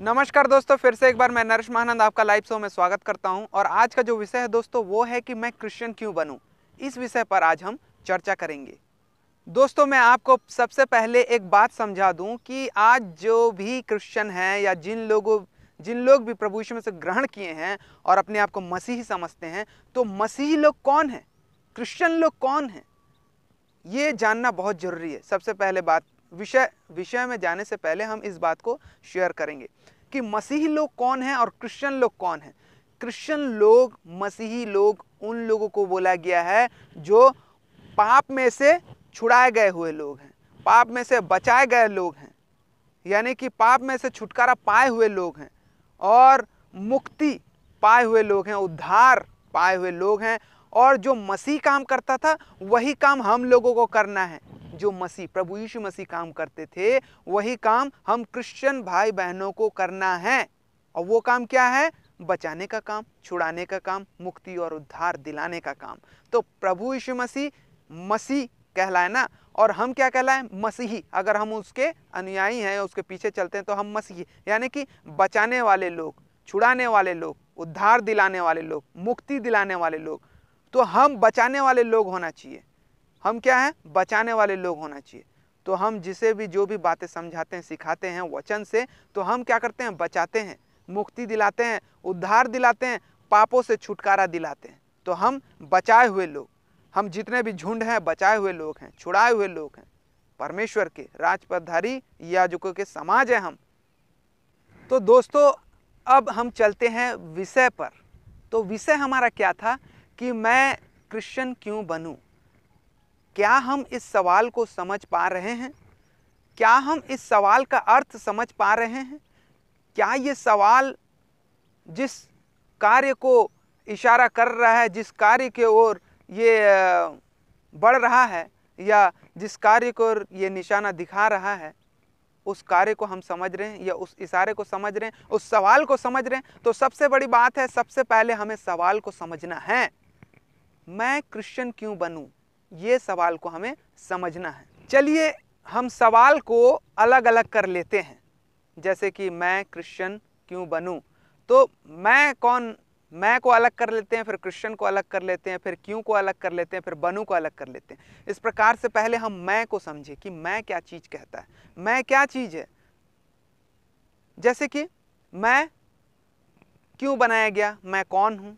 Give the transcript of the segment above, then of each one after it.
नमस्कार दोस्तों फिर से एक बार मैं नरेश महानंद आपका लाइव शो में स्वागत करता हूं और आज का जो विषय है दोस्तों वो है कि मैं क्रिश्चियन क्यों बनूं इस विषय पर आज हम चर्चा करेंगे दोस्तों मैं आपको सबसे पहले एक बात समझा दूं कि आज जो भी क्रिश्चियन हैं या जिन लोगों जिन लोग भी प्रभु यीशु से ग्रहण किए हैं और अपने आप को मसीह समझते हैं तो मसीही लोग कौन हैं क्रिश्चियन लोग कौन हैं ये जानना बहुत ज़रूरी है सबसे पहले बात विषय विषय में जाने से पहले हम इस बात को शेयर करेंगे कि मसीही लोग कौन हैं और क्रिश्चियन लोग कौन हैं क्रिश्चियन लोग मसीही लोग उन लोगों को बोला गया है जो पाप में से छुड़ाए गए हुए लोग हैं पाप में से बचाए गए लोग हैं यानी कि पाप में से छुटकारा पाए हुए लोग हैं और मुक्ति पाए हुए लोग हैं उद्धार पाए हुए लोग हैं और जो मसीह काम करता था वही काम हम लोगों को करना है जो मसीह प्रभु यीशु मसीह काम करते थे वही काम हम क्रिश्चियन भाई बहनों को करना है और वो काम क्या है बचाने का काम छुड़ाने का काम मुक्ति और उद्धार दिलाने का काम तो प्रभु यीशु मसीह मसीह कहलाए ना और हम क्या कहलाए मसीही अगर हम उसके अनुयायी हैं उसके पीछे चलते हैं तो हम मसीही यानी कि बचाने वाले लोग छुड़ाने वाले लोग उद्धार दिलाने वाले लोग मुक्ति दिलाने वाले लोग तो हम बचाने वाले लोग होना चाहिए हम क्या हैं बचाने वाले लोग होना चाहिए तो हम जिसे भी जो भी बातें समझाते हैं सिखाते हैं वचन से तो हम क्या करते हैं बचाते हैं मुक्ति दिलाते हैं उद्धार दिलाते हैं पापों से छुटकारा दिलाते हैं तो हम बचाए हुए लोग हम जितने भी झुंड हैं बचाए हुए लोग हैं छुड़ाए हुए लोग हैं परमेश्वर के राजपथधारी याजकों के समाज है हम तो दोस्तों अब हम चलते हैं विषय पर तो विषय हमारा क्या था कि मैं क्रिश्चियन क्यों बनूं क्या हम इस सवाल को समझ पा रहे हैं क्या हम इस सवाल का अर्थ समझ पा रहे हैं क्या ये सवाल जिस कार्य को इशारा कर रहा है जिस कार्य की ओर ये बढ़ रहा है या जिस कार्य को ये निशाना दिखा रहा है उस कार्य को हम समझ रहे हैं या उस इशारे को समझ रहे हैं उस सवाल को समझ रहे हैं तो सबसे बड़ी बात है सबसे पहले हमें सवाल को समझना है मैं क्रिश्चियन क्यों बनूं ये सवाल को हमें समझना है चलिए हम सवाल को अलग अलग कर लेते हैं जैसे कि मैं क्रिश्चियन क्यों बनूं तो मैं कौन मैं को अलग कर लेते हैं फिर क्रिश्चियन को अलग कर लेते हैं फिर क्यों को अलग कर लेते हैं फिर बनू को अलग कर लेते हैं इस प्रकार से पहले हम मैं को समझे कि मैं क्या चीज़ कहता है मैं क्या चीज़ है जैसे कि मैं क्यों बनाया गया मैं कौन हूं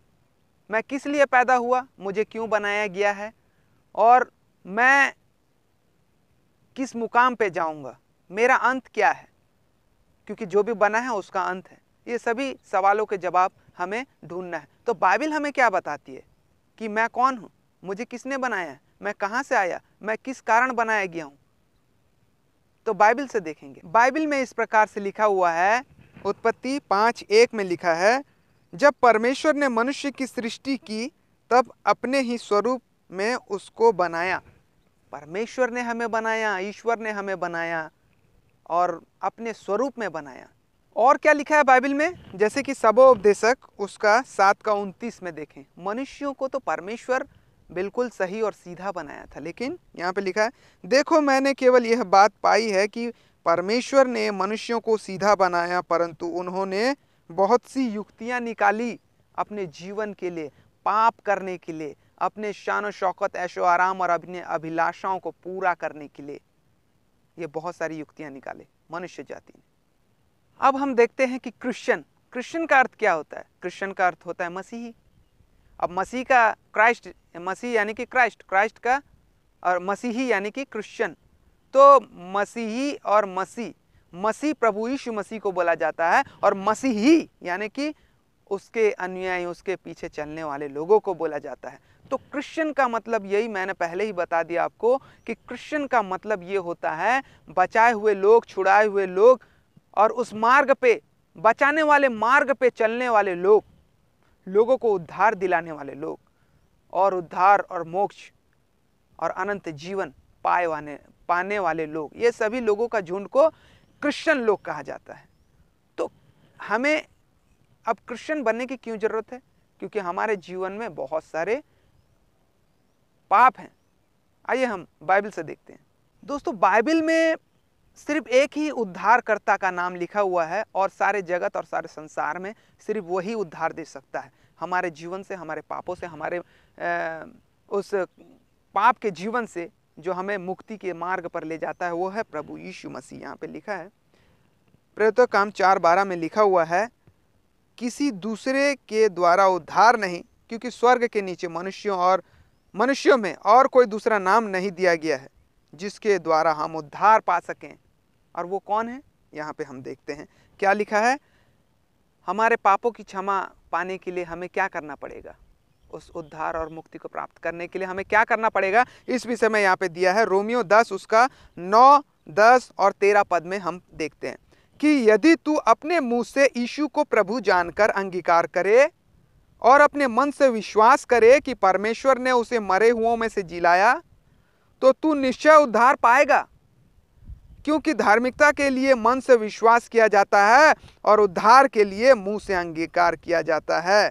मैं किस लिए पैदा हुआ मुझे क्यों बनाया गया है और मैं किस मुकाम पे जाऊंगा मेरा अंत क्या है क्योंकि जो भी बना है उसका अंत है ये सभी सवालों के जवाब हमें ढूंढना है तो बाइबिल हमें क्या बताती है कि मैं कौन हूँ मुझे किसने बनाया है मैं कहाँ से आया मैं किस कारण बनाया गया हूँ तो बाइबिल से देखेंगे बाइबिल में इस प्रकार से लिखा हुआ है उत्पत्ति पाँच एक में लिखा है जब परमेश्वर ने मनुष्य की सृष्टि की तब अपने ही स्वरूप में उसको बनाया परमेश्वर ने हमें बनाया ईश्वर ने हमें बनाया और अपने स्वरूप में बनाया और क्या लिखा है बाइबल में जैसे कि सबो उपदेशक उसका सात का उनतीस में देखें मनुष्यों को तो परमेश्वर बिल्कुल सही और सीधा बनाया था लेकिन यहाँ पे लिखा है देखो मैंने केवल यह बात पाई है कि परमेश्वर ने मनुष्यों को सीधा बनाया परंतु उन्होंने बहुत सी युक्तियाँ निकाली अपने जीवन के लिए पाप करने के लिए अपने शान शौकत ऐशो आराम और अपने अभिलाषाओं को पूरा करने के लिए ये बहुत सारी युक्तियां निकाले मनुष्य जाति ने अब हम देखते हैं कि क्रिश्चियन क्रिश्चियन का अर्थ क्या होता है क्रिश्चियन का अर्थ होता है मसीही अब मसीह का क्राइस्ट मसीह यानी कि क्राइस्ट क्राइस्ट का और मसीही यानी कि क्रिश्चियन तो मसीही और मसीह मसीह प्रभु यीशु मसीह को बोला जाता है और मसीही यानी कि उसके अनुयायी उसके पीछे चलने वाले लोगों को बोला जाता है तो क्रिश्चियन का मतलब यही मैंने पहले ही बता दिया आपको कि क्रिश्चियन का मतलब ये होता है बचाए हुए लोग छुड़ाए हुए लोग और उस मार्ग पे बचाने वाले मार्ग पे चलने वाले लोग लोगों को उद्धार दिलाने वाले लोग और उद्धार और मोक्ष और अनंत जीवन पाए वाने पाने वाले लोग ये सभी लोगों का झुंड को क्रिश्चियन लोग कहा जाता है तो हमें अब क्रिश्चियन बनने की क्यों ज़रूरत है क्योंकि हमारे जीवन में बहुत सारे पाप हैं आइए हम बाइबल से देखते हैं दोस्तों बाइबल में सिर्फ एक ही उद्धारकर्ता का नाम लिखा हुआ है और सारे जगत और सारे संसार में सिर्फ वही उद्धार दे सकता है हमारे जीवन से हमारे पापों से हमारे उस पाप के जीवन से जो हमें मुक्ति के मार्ग पर ले जाता है वो है प्रभु यीशु मसीह यहाँ पे लिखा है प्रेरित काम चार बारह में लिखा हुआ है किसी दूसरे के द्वारा उद्धार नहीं क्योंकि स्वर्ग के नीचे मनुष्यों और मनुष्यों में और कोई दूसरा नाम नहीं दिया गया है जिसके द्वारा हम उद्धार पा सकें और वो कौन है यहाँ पे हम देखते हैं क्या लिखा है हमारे पापों की क्षमा पाने के लिए हमें क्या करना पड़ेगा उस उद्धार और मुक्ति को प्राप्त करने के लिए हमें क्या करना पड़ेगा इस विषय में यहाँ पे दिया है रोमियो दस उसका नौ दस और तेरह पद में हम देखते हैं कि यदि तू अपने मुंह से यीशु को प्रभु जानकर अंगीकार करे और अपने मन से विश्वास करे कि परमेश्वर ने उसे मरे हुओं में से जिलाया तो तू निश्चय उद्धार पाएगा क्योंकि धार्मिकता के लिए मन से विश्वास किया जाता है और उद्धार के लिए मुंह से अंगीकार किया जाता है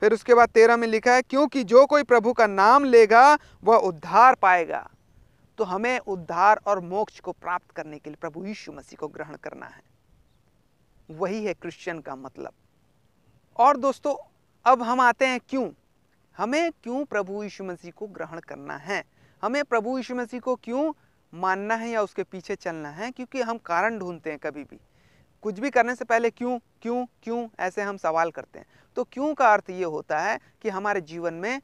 फिर उसके बाद तेरह में लिखा है क्योंकि जो कोई प्रभु का नाम लेगा वह उद्धार पाएगा तो हमें उद्धार और मोक्ष को प्राप्त करने के लिए प्रभु यीशु मसीह को ग्रहण करना है वही है क्रिश्चियन का मतलब और दोस्तों अब हम आते हैं क्यों हमें क्यों प्रभु यीशु मसीह को ग्रहण करना है हमें प्रभु यीशु मसीह को क्यों मानना है या उसके पीछे चलना है क्योंकि हम कारण ढूंढते हैं कभी भी कुछ भी करने से पहले क्यों क्यों क्यों ऐसे हम सवाल करते हैं तो क्यों का अर्थ ये होता है कि हमारे जीवन में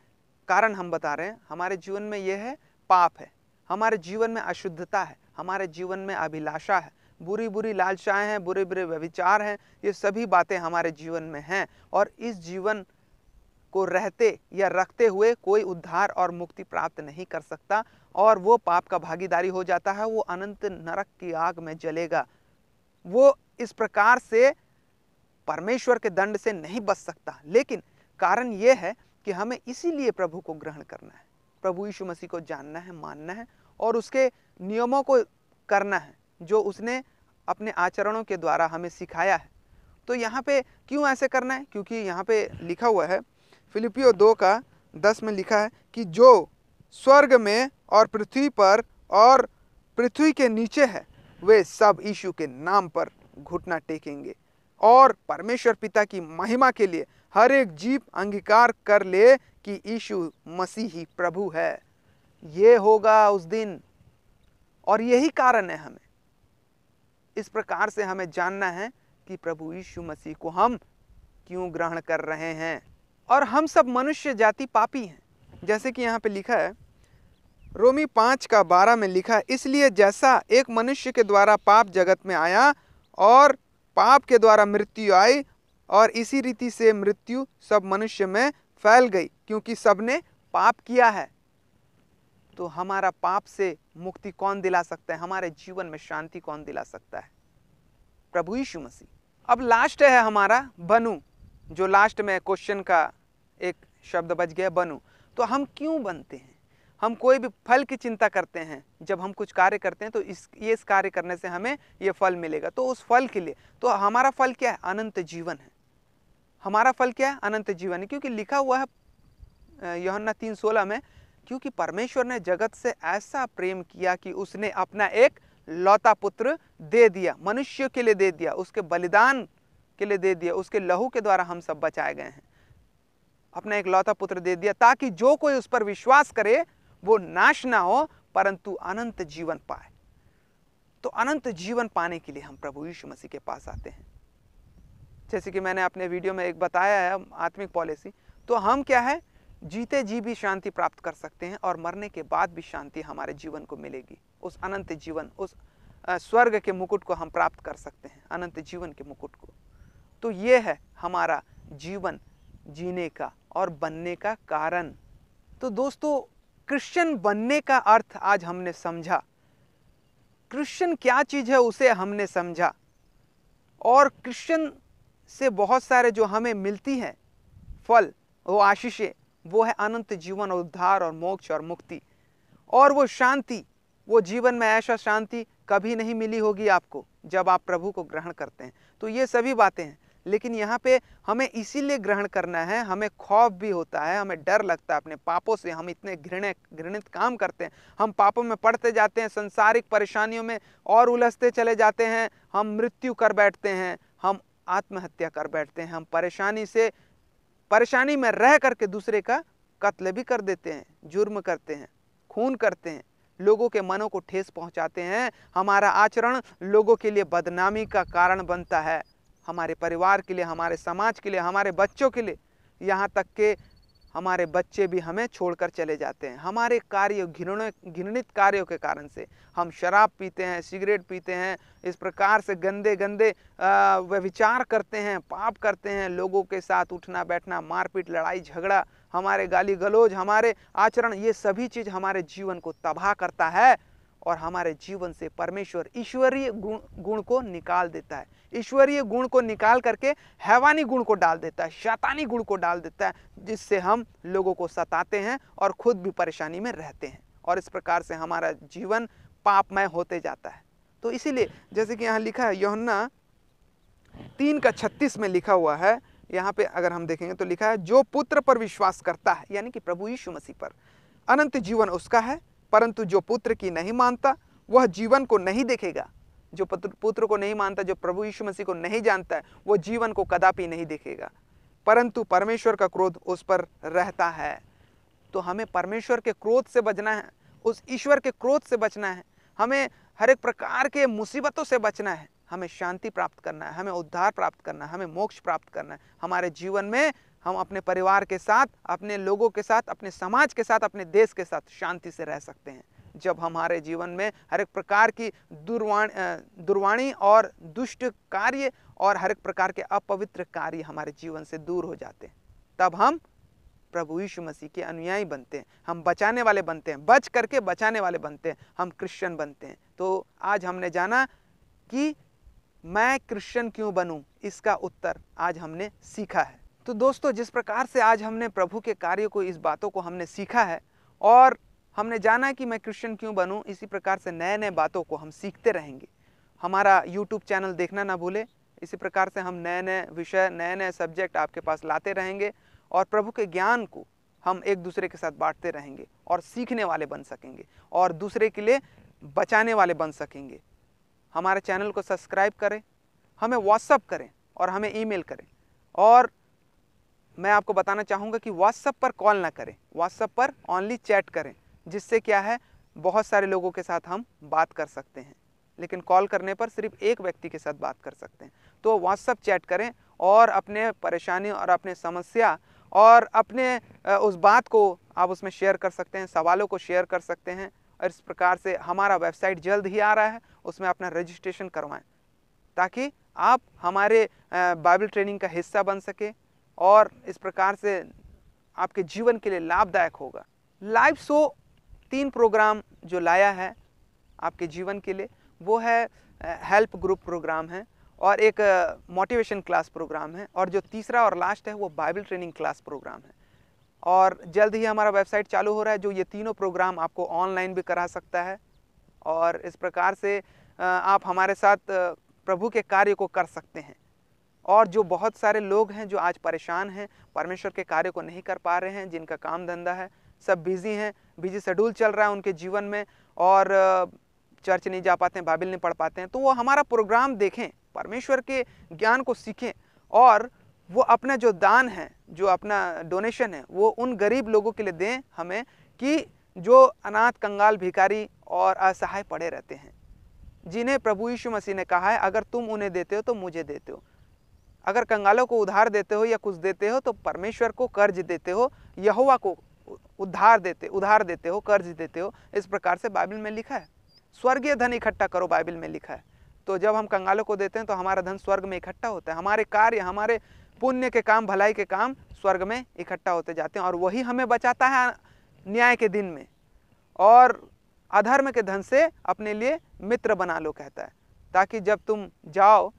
कारण हम बता रहे हैं हमारे जीवन में यह है पाप है हमारे जीवन में अशुद्धता है हमारे जीवन में अभिलाषा है बुरी बुरी लालचाएँ हैं बुरे बुरे व्यविचार हैं ये सभी बातें हमारे जीवन में हैं और इस जीवन को रहते या रखते हुए कोई उद्धार और मुक्ति प्राप्त नहीं कर सकता और वो पाप का भागीदारी हो जाता है वो अनंत नरक की आग में जलेगा वो इस प्रकार से परमेश्वर के दंड से नहीं बच सकता लेकिन कारण ये है कि हमें इसीलिए प्रभु को ग्रहण करना है प्रभु यीशु मसीह को जानना है मानना है और उसके नियमों को करना है जो उसने अपने आचरणों के द्वारा हमें सिखाया है तो यहाँ पे क्यों ऐसे करना है क्योंकि यहाँ पे लिखा हुआ है फिलिपियो दो का दस में लिखा है कि जो स्वर्ग में और पृथ्वी पर और पृथ्वी के नीचे है वे सब यीशु के नाम पर घुटना टेकेंगे और परमेश्वर पिता की महिमा के लिए हर एक जीव अंगीकार कर ले कि यीशु मसीह ही प्रभु है ये होगा उस दिन और यही कारण है हमें इस प्रकार से हमें जानना है कि प्रभु यीशु मसीह को हम क्यों ग्रहण कर रहे हैं और हम सब मनुष्य जाति पापी हैं जैसे कि यहाँ पे लिखा है रोमी पाँच का बारह में लिखा है इसलिए जैसा एक मनुष्य के द्वारा पाप जगत में आया और पाप के द्वारा मृत्यु आई और इसी रीति से मृत्यु सब मनुष्य में फैल गई क्योंकि सबने पाप किया है तो हमारा पाप से मुक्ति कौन दिला सकता है हमारे जीवन में शांति कौन दिला सकता है प्रभु यीशु मसीह अब लास्ट है हमारा बनु जो लास्ट में क्वेश्चन का एक शब्द बच गया बनु तो हम क्यों बनते हैं हम कोई भी फल की चिंता करते हैं जब हम कुछ कार्य करते हैं तो इस ये इस कार्य करने से हमें ये फल मिलेगा तो उस फल के लिए तो हमारा फल क्या है अनंत जीवन है हमारा फल क्या है अनंत जीवन है क्योंकि लिखा हुआ है योहन्ना तीन सोलह में क्योंकि परमेश्वर ने जगत से ऐसा प्रेम किया कि उसने अपना एक लौता पुत्र दे दिया मनुष्य के लिए दे दिया उसके बलिदान के लिए दे दिया उसके लहू के द्वारा हम सब बचाए गए हैं अपना एक लौता पुत्र दे दिया ताकि जो कोई उस पर विश्वास करे वो नाश ना हो परंतु अनंत जीवन पाए तो अनंत जीवन पाने के लिए हम प्रभु यीशु मसीह के पास आते हैं जैसे कि मैंने अपने वीडियो में एक बताया है आत्मिक पॉलिसी तो हम क्या है जीते जी भी शांति प्राप्त कर सकते हैं और मरने के बाद भी शांति हमारे जीवन को मिलेगी उस अनंत जीवन उस स्वर्ग के मुकुट को हम प्राप्त कर सकते हैं अनंत जीवन के मुकुट को तो ये है हमारा जीवन जीने का और बनने का कारण तो दोस्तों क्रिश्चियन बनने का अर्थ आज हमने समझा क्रिश्चियन क्या चीज़ है उसे हमने समझा और क्रिश्चियन से बहुत सारे जो हमें मिलती हैं फल वो आशीषें वो है अनंत जीवन और उद्धार और मोक्ष और मुक्ति और वो शांति वो जीवन में ऐसा शांति कभी नहीं मिली होगी आपको जब आप प्रभु को ग्रहण करते हैं तो ये सभी बातें हैं लेकिन यहाँ पे हमें इसीलिए ग्रहण करना है हमें खौफ भी होता है हमें डर लगता है अपने पापों से हम इतने घृणे घृणित काम करते हैं हम पापों में पड़ते जाते हैं संसारिक परेशानियों में और उलझते चले जाते हैं हम मृत्यु कर बैठते हैं आत्महत्या कर बैठते हैं हम परेशानी से परेशानी में रह करके दूसरे का कत्ल भी कर देते हैं जुर्म करते हैं खून करते हैं लोगों के मनों को ठेस पहुंचाते हैं हमारा आचरण लोगों के लिए बदनामी का कारण बनता है हमारे परिवार के लिए हमारे समाज के लिए हमारे बच्चों के लिए यहाँ तक के हमारे बच्चे भी हमें छोड़कर चले जाते हैं हमारे कार्य घृण घृणित कार्यों के कारण से हम शराब पीते हैं सिगरेट पीते हैं इस प्रकार से गंदे गंदे व्यविचार करते हैं पाप करते हैं लोगों के साथ उठना बैठना मारपीट लड़ाई झगड़ा हमारे गाली गलोज हमारे आचरण ये सभी चीज़ हमारे जीवन को तबाह करता है और हमारे जीवन से परमेश्वर ईश्वरीय गुण गुण को निकाल देता है ईश्वरीय गुण को निकाल करके हैवानी गुण को डाल देता है शैतानी गुण को डाल देता है जिससे हम लोगों को सताते हैं और खुद भी परेशानी में रहते हैं और इस प्रकार से हमारा जीवन पापमय होते जाता है तो इसीलिए जैसे कि यहाँ लिखा है योहन्ना तीन का छत्तीस में लिखा हुआ है यहाँ पे अगर हम देखेंगे तो लिखा है जो पुत्र पर विश्वास करता है यानी कि प्रभु यीशु मसीह पर अनंत जीवन उसका है परंतु जो पुत्र की नहीं मानता वह जीवन को नहीं देखेगा जो पुत्र को नहीं मानता जो प्रभु यीशु मसीह को नहीं जानता है वह जीवन को कदापि नहीं देखेगा परंतु परमेश्वर का क्रोध उस पर रहता है तो हमें परमेश्वर के क्रोध से बचना है उस ईश्वर के क्रोध से बचना है हमें हर एक प्रकार के मुसीबतों से बचना है हमें शांति प्राप्त करना है हमें उद्धार प्राप्त करना है हमें मोक्ष प्राप्त करना है हमारे जीवन में हम अपने परिवार के साथ अपने लोगों के साथ अपने समाज के साथ अपने देश के साथ शांति से रह सकते हैं जब हमारे जीवन में हर एक प्रकार की दुर्वाणी दुर्वाणी और दुष्ट कार्य और हर एक प्रकार के अपवित्र कार्य हमारे जीवन से दूर हो जाते हैं तब हम प्रभु यीशु मसीह के अनुयायी बनते हैं हम बचाने वाले बनते हैं बच करके बचाने वाले बनते हैं हम क्रिश्चियन बनते हैं तो आज हमने जाना कि मैं क्रिश्चियन क्यों बनूं इसका उत्तर आज हमने सीखा है तो दोस्तों जिस प्रकार से आज हमने प्रभु के कार्य को इस बातों को हमने सीखा है और हमने जाना कि मैं क्रिश्चियन क्यों बनूं इसी प्रकार से नए नए बातों को हम सीखते रहेंगे हमारा यूट्यूब चैनल देखना ना भूले इसी प्रकार से हम नए नए विषय नए नए सब्जेक्ट आपके पास लाते रहेंगे और प्रभु के ज्ञान को हम एक दूसरे के साथ बांटते रहेंगे और सीखने वाले बन सकेंगे और दूसरे के लिए बचाने वाले बन सकेंगे हमारे चैनल को सब्सक्राइब करें हमें व्हाट्सअप करें और हमें ईमेल करें और मैं आपको बताना चाहूँगा कि व्हाट्सअप पर कॉल ना करें व्हाट्सअप पर ऑनली चैट करें जिससे क्या है बहुत सारे लोगों के साथ हम बात कर सकते हैं लेकिन कॉल करने पर सिर्फ एक व्यक्ति के साथ बात कर सकते हैं तो व्हाट्सअप चैट करें और अपने परेशानी और अपने समस्या और अपने उस बात को आप उसमें शेयर कर सकते हैं सवालों को शेयर कर सकते हैं और इस प्रकार से हमारा वेबसाइट जल्द ही आ रहा है उसमें अपना रजिस्ट्रेशन करवाएं ताकि आप हमारे बाइबल ट्रेनिंग का हिस्सा बन सके और इस प्रकार से आपके जीवन के लिए लाभदायक होगा लाइव शो तीन प्रोग्राम जो लाया है आपके जीवन के लिए वो है हेल्प ग्रुप प्रोग्राम है और एक मोटिवेशन क्लास प्रोग्राम है और जो तीसरा और लास्ट है वो बाइबल ट्रेनिंग क्लास प्रोग्राम है और जल्द ही हमारा वेबसाइट चालू हो रहा है जो ये तीनों प्रोग्राम आपको ऑनलाइन भी करा सकता है और इस प्रकार से आप हमारे साथ प्रभु के कार्य को कर सकते हैं और जो बहुत सारे लोग हैं जो आज परेशान हैं परमेश्वर के कार्य को नहीं कर पा रहे हैं जिनका काम धंधा है सब बिजी हैं बिजी शेड्यूल चल रहा है उनके जीवन में और चर्च नहीं जा पाते हैं बाइबिल नहीं पढ़ पाते हैं तो वो हमारा प्रोग्राम देखें परमेश्वर के ज्ञान को सीखें और वो अपना जो दान है जो अपना डोनेशन है वो उन गरीब लोगों के लिए दें हमें कि जो अनाथ कंगाल भिखारी और असहाय पड़े रहते हैं जिन्हें प्रभु यीशु मसीह ने कहा है अगर तुम उन्हें देते हो तो मुझे देते हो अगर कंगालों को उधार देते हो या कुछ देते हो तो परमेश्वर को कर्ज देते हो यहुआ को उधार देते उधार देते हो कर्ज देते हो इस प्रकार से बाइबल में लिखा है स्वर्गीय धन इकट्ठा करो बाइबल में लिखा है तो जब हम कंगालों को देते हैं तो हमारा धन स्वर्ग में इकट्ठा होता है हमारे कार्य हमारे पुण्य के काम भलाई के काम स्वर्ग में इकट्ठा होते जाते हैं और वही हमें बचाता है न्याय के दिन में और अधर्म के धन से अपने लिए मित्र बना लो कहता है ताकि जब तुम जाओ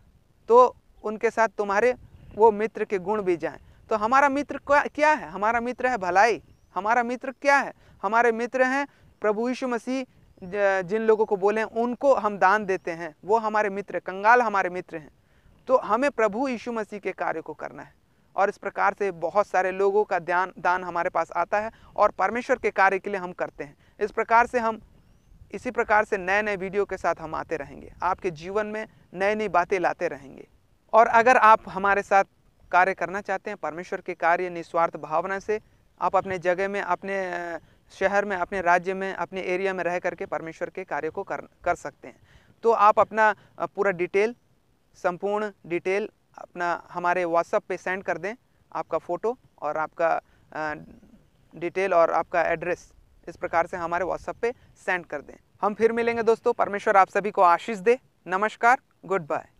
तो उनके साथ तुम्हारे वो मित्र के गुण भी जाएं तो हमारा मित्र क्या है हमारा मित्र है भलाई हमारा मित्र क्या है हमारे मित्र हैं प्रभु यीशु मसीह जिन लोगों को बोले उनको हम दान देते हैं वो हमारे मित्र कंगाल हमारे मित्र हैं तो हमें प्रभु यीशु मसीह के कार्य को करना है और इस प्रकार से बहुत सारे लोगों का ध्यान दान हमारे पास आता है और परमेश्वर के कार्य के लिए हम करते हैं इस प्रकार से हम इसी प्रकार से नए नए वीडियो के साथ हम आते रहेंगे आपके जीवन में नई नई बातें लाते रहेंगे और अगर आप हमारे साथ कार्य करना चाहते हैं परमेश्वर के कार्य निस्वार्थ भावना से आप अपने जगह में अपने शहर में अपने राज्य में अपने एरिया में रह करके परमेश्वर के कार्य को कर कर सकते हैं तो आप अपना पूरा डिटेल संपूर्ण डिटेल अपना हमारे व्हाट्सअप पे सेंड कर दें आपका फ़ोटो और आपका डिटेल और आपका एड्रेस इस प्रकार से हमारे व्हाट्सअप पे सेंड कर दें हम फिर मिलेंगे दोस्तों परमेश्वर आप सभी को आशीष दे नमस्कार गुड बाय